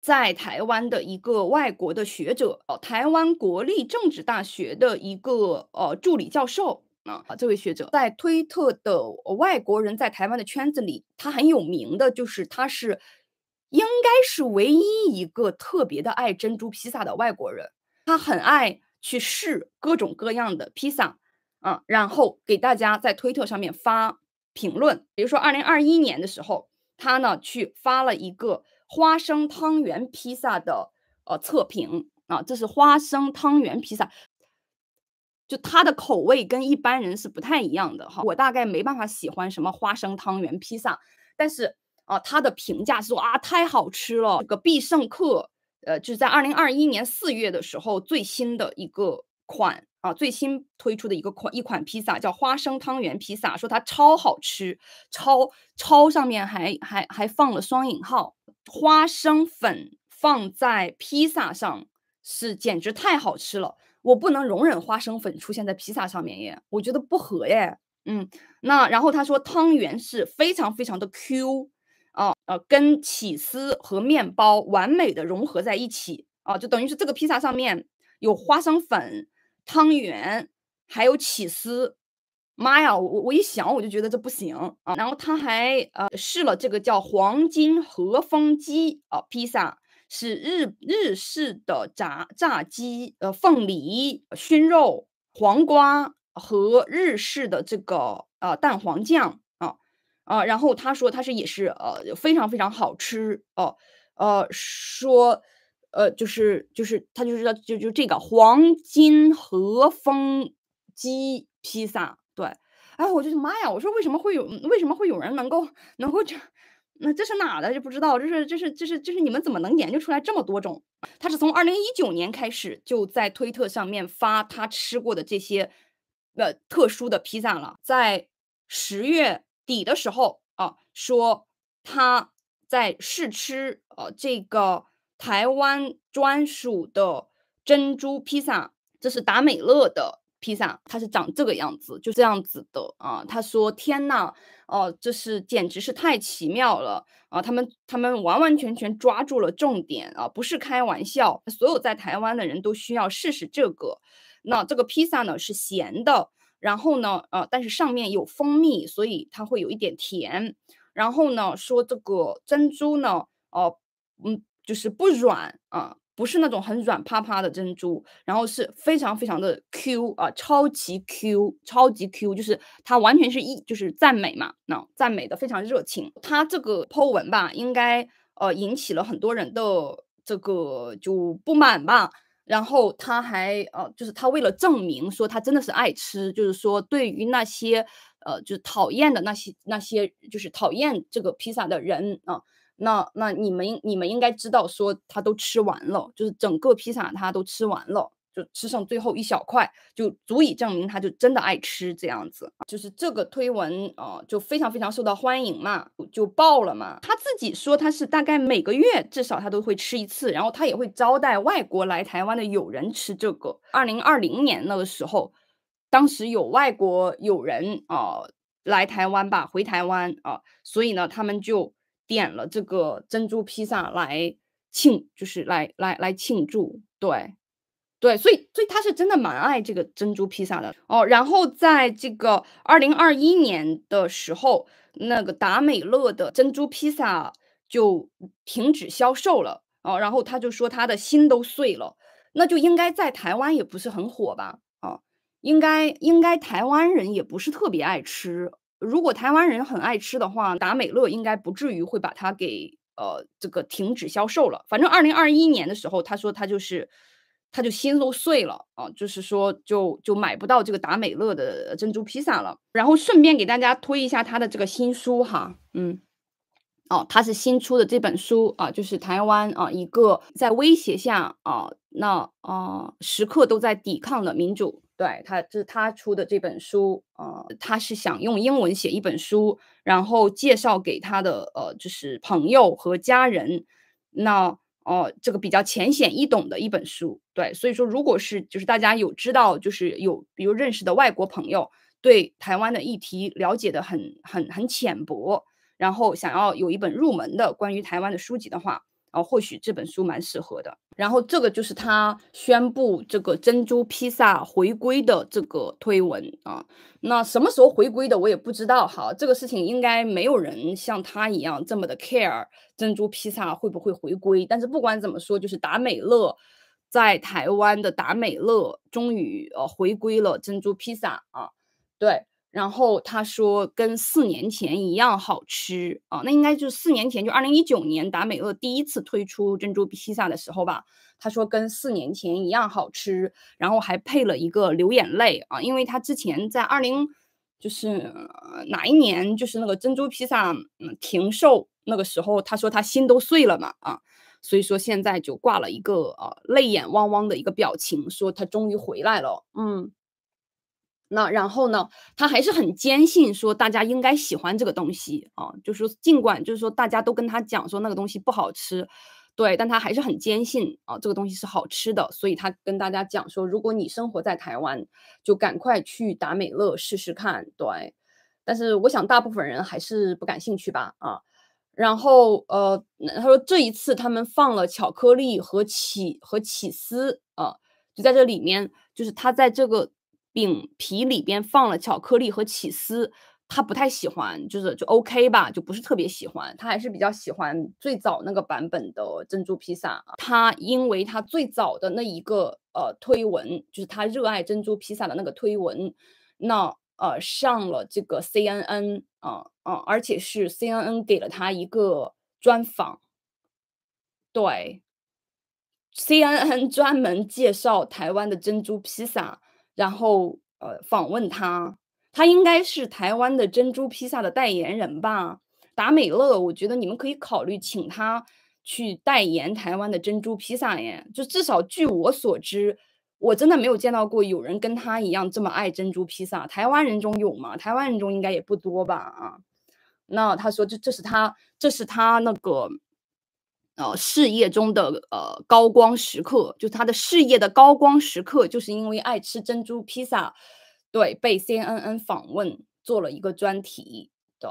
在台湾的一个外国的学者，哦，台湾国立政治大学的一个呃助理教授啊，这位学者在推特的外国人在台湾的圈子里，他很有名的，就是他是应该是唯一一个特别的爱珍珠披萨的外国人，他很爱去试各种各样的披萨，嗯，然后给大家在推特上面发评论，比如说二零二一年的时候，他呢去发了一个。花生汤圆披萨的呃测评啊，这是花生汤圆披萨，就它的口味跟一般人是不太一样的哈。我大概没办法喜欢什么花生汤圆披萨，但是啊，他的评价说啊太好吃了。这个必胜客呃就是在二零二一年四月的时候最新的一个款。啊，最新推出的一个款一款披萨叫花生汤圆披萨，说它超好吃，超超上面还还还放了双引号花生粉放在披萨上是简直太好吃了，我不能容忍花生粉出现在披萨上面耶，我觉得不合耶。嗯，那然后他说汤圆是非常非常的 Q，哦呃，跟起司和面包完美的融合在一起啊，就等于是这个披萨上面有花生粉。汤圆，还有起司，妈呀，我我一想我就觉得这不行啊。然后他还呃试了这个叫黄金和风鸡啊，披萨是日日式的炸炸鸡，呃，凤梨熏肉、黄瓜和日式的这个呃蛋黄酱啊啊。然后他说他是也是呃非常非常好吃哦，呃说。呃，就是就是他就是叫就就这个黄金和风鸡披萨，对，哎，我就妈呀，我说为什么会有，为什么会有人能够能够这，那这是哪的就不知道，这是这是这是这是你们怎么能研究出来这么多种？他是从二零一九年开始就在推特上面发他吃过的这些，呃，特殊的披萨了，在十月底的时候啊，说他在试吃呃这个。台湾专属的珍珠披萨，这是达美乐的披萨，它是长这个样子，就这样子的啊。他说：“天呐，哦，这是简直是太奇妙了啊！他们他们完完全全抓住了重点啊，不是开玩笑，所有在台湾的人都需要试试这个。那这个披萨呢是咸的，然后呢，呃，但是上面有蜂蜜，所以它会有一点甜。然后呢，说这个珍珠呢，哦，嗯。”就是不软啊，不是那种很软趴趴的珍珠，然后是非常非常的 Q 啊，超级 Q，超级 Q，就是它完全是一就是赞美嘛，那赞美的非常热情。它这个 Po 文吧，应该呃引起了很多人的这个就不满吧。然后他还呃就是他为了证明说他真的是爱吃，就是说对于那些呃就讨厌的那些那些就是讨厌这个披萨的人啊。那那你们你们应该知道，说他都吃完了，就是整个披萨他都吃完了，就吃剩最后一小块，就足以证明他就真的爱吃这样子。就是这个推文，呃，就非常非常受到欢迎嘛，就爆了嘛。他自己说他是大概每个月至少他都会吃一次，然后他也会招待外国来台湾的友人吃这个。二零二零年那个时候，当时有外国友人啊来台湾吧，回台湾啊，所以呢他们就。点了这个珍珠披萨来庆，就是来来来庆祝，对，对，所以所以他是真的蛮爱这个珍珠披萨的哦。然后在这个二零二一年的时候，那个达美乐的珍珠披萨就停止销售了啊。然后他就说他的心都碎了。那就应该在台湾也不是很火吧啊？应该应该台湾人也不是特别爱吃。如果台湾人很爱吃的话，达美乐应该不至于会把它给呃这个停止销售了。反正二零二一年的时候，他说他就是他就心都碎了啊，就是说就就买不到这个达美乐的珍珠披萨了。然后顺便给大家推一下他的这个新书哈，嗯，哦，他是新出的这本书啊，就是台湾啊一个在威胁下啊那啊时刻都在抵抗的民主。对，他就是他出的这本书，呃，他是想用英文写一本书，然后介绍给他的呃，就是朋友和家人。那哦，这个比较浅显易懂的一本书。对，所以说，如果是就是大家有知道，就是有比如认识的外国朋友，对台湾的议题了解的很很很浅薄，然后想要有一本入门的关于台湾的书籍的话。啊，或许这本书蛮适合的。然后这个就是他宣布这个珍珠披萨回归的这个推文啊。那什么时候回归的我也不知道。哈。这个事情应该没有人像他一样这么的 care 珍珠披萨会不会回归。但是不管怎么说，就是达美乐在台湾的达美乐终于呃回归了珍珠披萨啊。对。然后他说跟四年前一样好吃啊，那应该就是四年前，就二零一九年达美乐第一次推出珍珠披萨的时候吧。他说跟四年前一样好吃，然后还配了一个流眼泪啊，因为他之前在二零就是哪一年，就是那个珍珠披萨嗯停售那个时候，他说他心都碎了嘛啊，所以说现在就挂了一个呃泪眼汪汪的一个表情，说他终于回来了，嗯。那然后呢？他还是很坚信说大家应该喜欢这个东西啊，就是尽管就是说大家都跟他讲说那个东西不好吃，对，但他还是很坚信啊，这个东西是好吃的。所以他跟大家讲说，如果你生活在台湾，就赶快去达美乐试试看。对，但是我想大部分人还是不感兴趣吧啊。然后呃，他说这一次他们放了巧克力和起和起司啊，就在这里面，就是他在这个。饼皮里边放了巧克力和起司，他不太喜欢，就是就 OK 吧，就不是特别喜欢。他还是比较喜欢最早那个版本的珍珠披萨。他因为他最早的那一个呃推文，就是他热爱珍珠披萨的那个推文，那呃上了这个 CNN 啊啊，而且是 CNN 给了他一个专访。对，CNN 专门介绍台湾的珍珠披萨。然后，呃，访问他，他应该是台湾的珍珠披萨的代言人吧？达美乐，我觉得你们可以考虑请他去代言台湾的珍珠披萨耶。就至少据我所知，我真的没有见到过有人跟他一样这么爱珍珠披萨。台湾人中有吗？台湾人中应该也不多吧？啊，那他说这这是他这是他那个。呃，事业中的呃高光时刻，就他的事业的高光时刻，就是因为爱吃珍珠披萨，对，被 C N N 访问做了一个专题，对，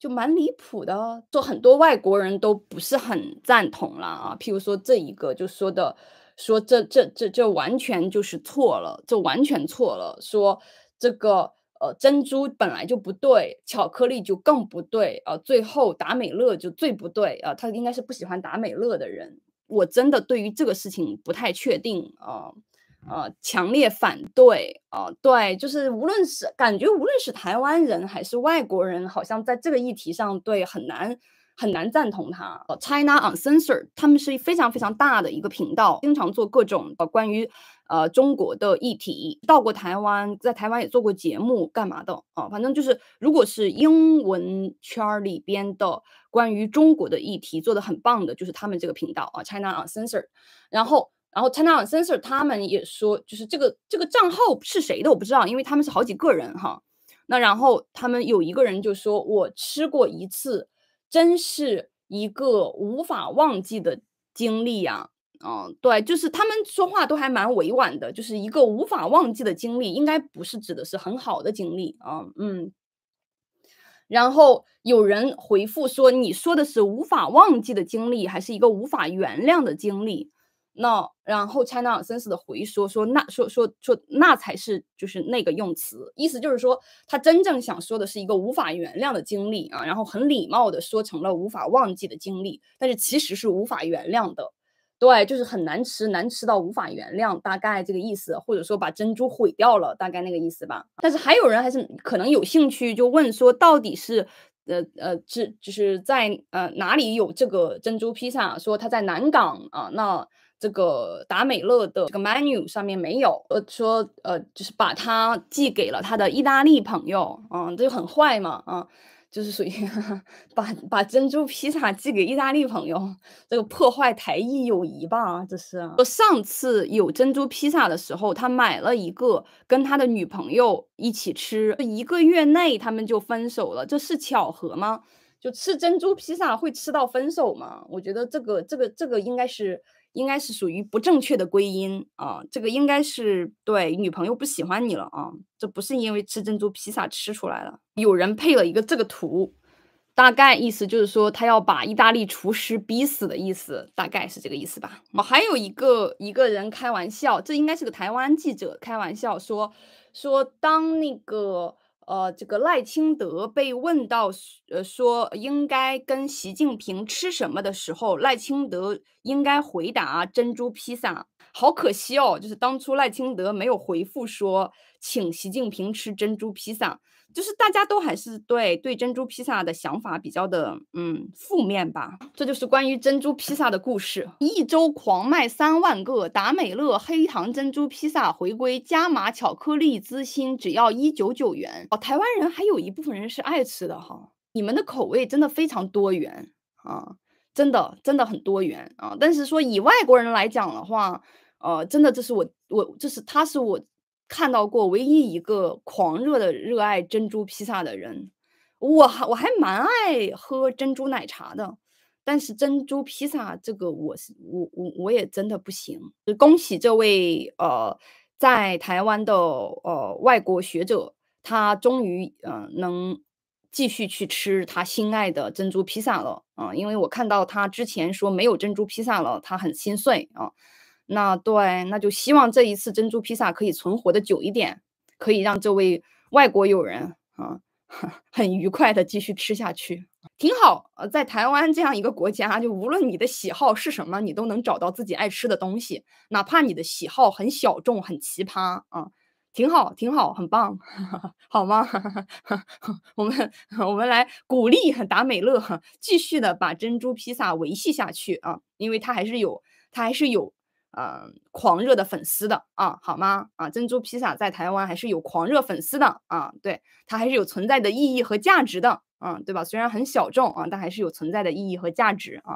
就蛮离谱的，就很多外国人都不是很赞同了啊，譬如说这一个就说的说这这这这完全就是错了，这完全错了，说这个。呃，珍珠本来就不对，巧克力就更不对啊！最后达美乐就最不对啊！他应该是不喜欢达美乐的人。我真的对于这个事情不太确定啊呃，强烈反对啊！对，就是无论是感觉，无论是台湾人还是外国人，好像在这个议题上对很难。很难赞同他。呃，China Uncensored，他们是非常非常大的一个频道，经常做各种呃关于呃中国的议题，到过台湾，在台湾也做过节目，干嘛的啊？反正就是，如果是英文圈里边的关于中国的议题，做的很棒的，就是他们这个频道啊，China Uncensored。然后，然后 China u n c e n s o r 他们也说，就是这个这个账号是谁的，我不知道，因为他们是好几个人哈。那然后他们有一个人就说，我吃过一次。真是一个无法忘记的经历呀！嗯，对，就是他们说话都还蛮委婉的，就是一个无法忘记的经历，应该不是指的是很好的经历啊。嗯，然后有人回复说：“你说的是无法忘记的经历，还是一个无法原谅的经历？”那然后，China s e n s e 的回说说那说说说那才是就是那个用词，意思就是说他真正想说的是一个无法原谅的经历啊，然后很礼貌的说成了无法忘记的经历，但是其实是无法原谅的。对，就是很难吃，难吃到无法原谅，大概这个意思，或者说把珍珠毁掉了，大概那个意思吧。但是还有人还是可能有兴趣就问说，到底是呃呃是就是在呃哪里有这个珍珠披萨？说他在南港啊，那。这个达美乐的这个 menu 上面没有，呃，说呃，就是把它寄给了他的意大利朋友，嗯，这就很坏嘛，啊，就是属于 把把珍珠披萨寄给意大利朋友，这个破坏台意友谊吧，这是。我上次有珍珠披萨的时候，他买了一个跟他的女朋友一起吃，一个月内他们就分手了，这是巧合吗？就吃珍珠披萨会吃到分手吗？我觉得这个这个这个应该是应该是属于不正确的归因啊，这个应该是对女朋友不喜欢你了啊，这不是因为吃珍珠披萨吃出来了。有人配了一个这个图，大概意思就是说他要把意大利厨师逼死的意思，大概是这个意思吧。我还有一个一个人开玩笑，这应该是个台湾记者开玩笑说，说当那个。呃，这个赖清德被问到，呃，说应该跟习近平吃什么的时候，赖清德应该回答珍珠披萨。好可惜哦，就是当初赖清德没有回复说请习近平吃珍珠披萨。就是大家都还是对对珍珠披萨的想法比较的嗯负面吧，这就是关于珍珠披萨的故事。一周狂卖三万个达美乐黑糖珍珠披萨回归，加码巧克力之心，只要一九九元。哦，台湾人还有一部分人是爱吃的哈，你们的口味真的非常多元啊，真的真的很多元啊。但是说以外国人来讲的话，呃，真的这是我我这是它是我。看到过唯一一个狂热的热爱珍珠披萨的人，我还我还蛮爱喝珍珠奶茶的，但是珍珠披萨这个我是我我我也真的不行。恭喜这位呃在台湾的呃外国学者，他终于嗯能继续去吃他心爱的珍珠披萨了啊！因为我看到他之前说没有珍珠披萨了，他很心碎啊。那对，那就希望这一次珍珠披萨可以存活的久一点，可以让这位外国友人啊 很愉快的继续吃下去，挺好。呃，在台湾这样一个国家，就无论你的喜好是什么，你都能找到自己爱吃的东西，哪怕你的喜好很小众、很奇葩啊，挺好，挺好，很棒，好吗？我们我们来鼓励达美乐哈，继续的把珍珠披萨维系下去啊，因为它还是有，它还是有。嗯，狂热的粉丝的啊，好吗？啊，珍珠披萨在台湾还是有狂热粉丝的啊，对，它还是有存在的意义和价值的，嗯，对吧？虽然很小众啊，但还是有存在的意义和价值啊。